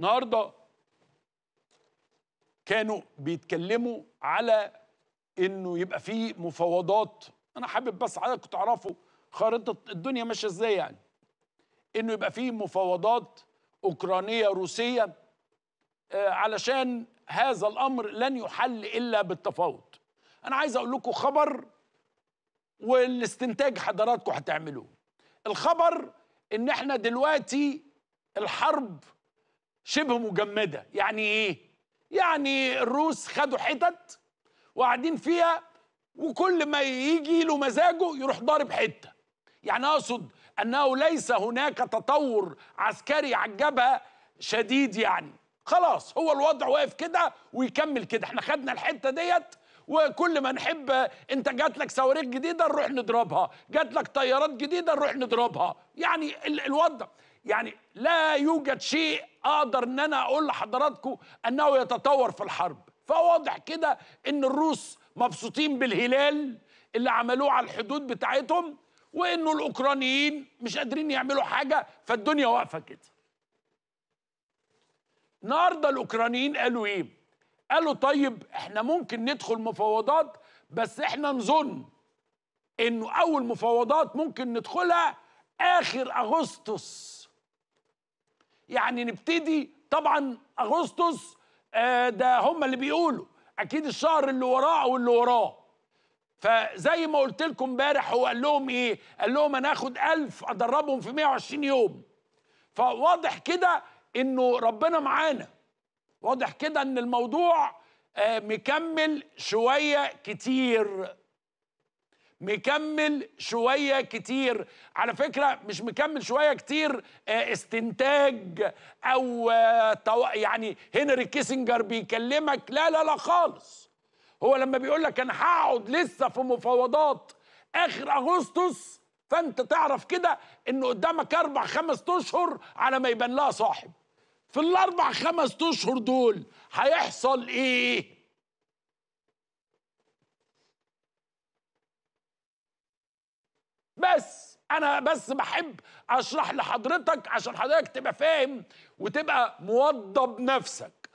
النهارده كانوا بيتكلموا على انه يبقى في مفاوضات انا حابب بس حضرتك تعرفوا خارطه الدنيا ماشيه ازاي يعني انه يبقى في مفاوضات اوكرانيه روسيه آه، علشان هذا الامر لن يحل الا بالتفاوض انا عايز اقول لكم خبر والاستنتاج حضراتكم هتعملوه الخبر ان احنا دلوقتي الحرب شبه مجمده يعني ايه يعني الروس خدوا حتت وقاعدين فيها وكل ما يجي له مزاجه يروح ضارب حته يعني اقصد انه ليس هناك تطور عسكري عجبها شديد يعني خلاص هو الوضع واقف كده ويكمل كده احنا خدنا الحته ديت وكل ما نحب انت جات لك صواريخ جديده نروح نضربها جات لك طيارات جديده نروح نضربها يعني الوضع يعني لا يوجد شيء اقدر ان انا اقول لحضراتكم انه يتطور في الحرب فواضح كده ان الروس مبسوطين بالهلال اللي عملوه على الحدود بتاعتهم وانه الاوكرانيين مش قادرين يعملوا حاجه فالدنيا واقفه كده النهارده الاوكرانيين قالوا ايه قالوا طيب احنا ممكن ندخل مفاوضات بس احنا نظن انه اول مفاوضات ممكن ندخلها اخر اغسطس يعني نبتدي طبعا اغسطس آه، ده هم اللي بيقولوا اكيد الشهر اللي وراه واللي وراه فزي ما قلت لكم امبارح هو قال لهم ايه قال لهم انا هاخد 1000 ادربهم في 120 يوم فواضح كده انه ربنا معانا واضح كده ان الموضوع آه، مكمل شويه كتير مكمل شوية كتير على فكرة مش مكمل شوية كتير آه، استنتاج أو آه، يعني هنري كيسنجر بيكلمك لا لا لا خالص هو لما بيقول لك أنا هقعد لسه في مفاوضات آخر أغسطس فأنت تعرف كده إن قدامك أربع خمس أشهر على ما يبان لها صاحب في الأربع خمس أشهر دول هيحصل إيه؟ بس انا بس بحب اشرح لحضرتك عشان حضرتك تبقى فاهم وتبقى موضب نفسك